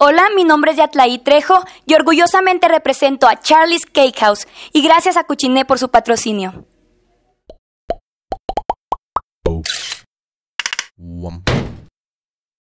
Hola, mi nombre es Yatlaí Trejo y orgullosamente represento a Charlie's Cakehouse y gracias a Cuchiné por su patrocinio.